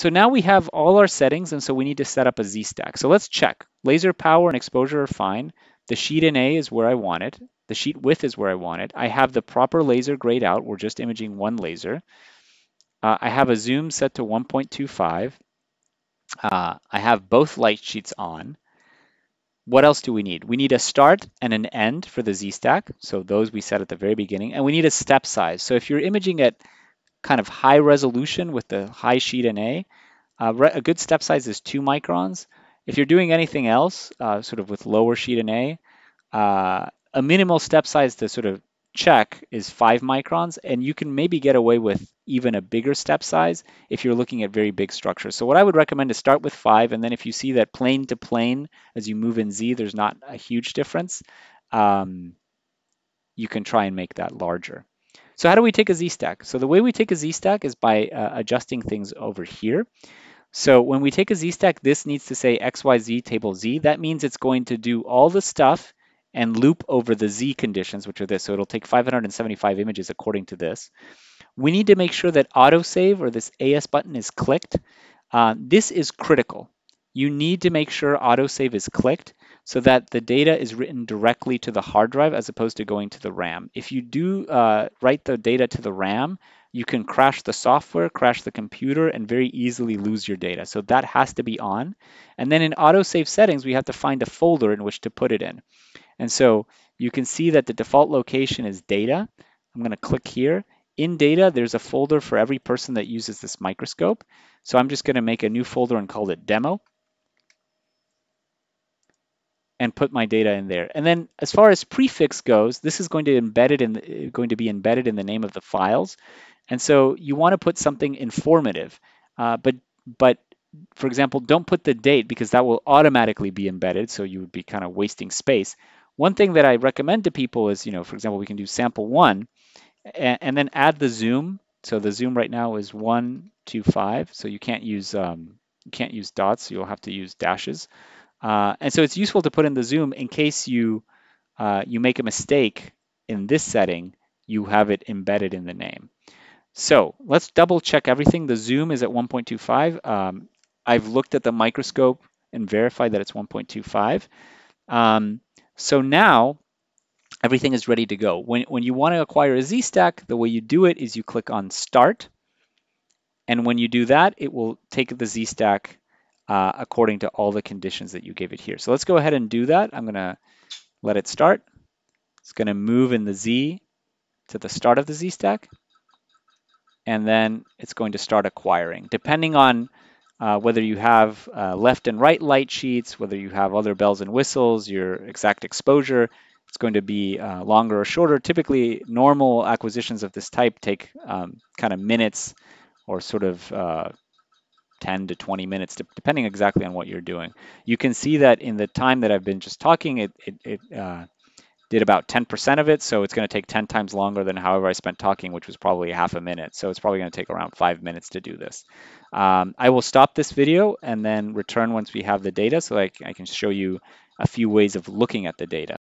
So now we have all our settings, and so we need to set up a Z-stack. So let's check. Laser power and exposure are fine. The sheet in A is where I want it. The sheet width is where I want it. I have the proper laser grayed out. We're just imaging one laser. Uh, I have a zoom set to 1.25. Uh, I have both light sheets on. What else do we need? We need a start and an end for the Z-stack. So those we set at the very beginning. And we need a step size. So if you're imaging at kind of high resolution with the high sheet in A. Uh, a good step size is two microns. If you're doing anything else, uh, sort of with lower sheet in A, uh, a minimal step size to sort of check is five microns, and you can maybe get away with even a bigger step size if you're looking at very big structures. So what I would recommend is start with five, and then if you see that plane to plane as you move in Z, there's not a huge difference, um, you can try and make that larger. So how do we take a z-stack? So the way we take a z-stack is by uh, adjusting things over here. So when we take a z-stack, this needs to say xyz table z. That means it's going to do all the stuff and loop over the z conditions, which are this. So it'll take 575 images according to this. We need to make sure that autosave or this AS button is clicked. Uh, this is critical. You need to make sure autosave is clicked so that the data is written directly to the hard drive as opposed to going to the RAM. If you do uh, write the data to the RAM, you can crash the software, crash the computer, and very easily lose your data. So that has to be on. And then in autosave settings, we have to find a folder in which to put it in. And so you can see that the default location is data. I'm going to click here. In data, there's a folder for every person that uses this microscope. So I'm just going to make a new folder and call it demo and put my data in there. And then as far as prefix goes, this is going to in going to be embedded in the name of the files. And so you want to put something informative, uh, but but for example, don't put the date because that will automatically be embedded. So you would be kind of wasting space. One thing that I recommend to people is, you know, for example, we can do sample one and, and then add the zoom. So the zoom right now is one, two, five. So you can't use um, you can't use dots. you'll have to use dashes. Uh, and so it's useful to put in the zoom in case you uh, you make a mistake in this setting, you have it embedded in the name. So let's double check everything. The zoom is at 1.25. Um, I've looked at the microscope and verified that it's 1.25. Um, so now everything is ready to go. When, when you want to acquire a Z-Stack, the way you do it is you click on Start. And when you do that, it will take the Z-Stack uh, according to all the conditions that you gave it here. So let's go ahead and do that. I'm going to let it start. It's going to move in the Z to the start of the Z stack. And then it's going to start acquiring. Depending on uh, whether you have uh, left and right light sheets, whether you have other bells and whistles, your exact exposure, it's going to be uh, longer or shorter. Typically, normal acquisitions of this type take um, kind of minutes or sort of uh, 10 to 20 minutes, depending exactly on what you're doing. You can see that in the time that I've been just talking, it, it, it uh, did about 10% of it. So it's going to take 10 times longer than however I spent talking, which was probably half a minute. So it's probably going to take around five minutes to do this. Um, I will stop this video and then return once we have the data so I, I can show you a few ways of looking at the data.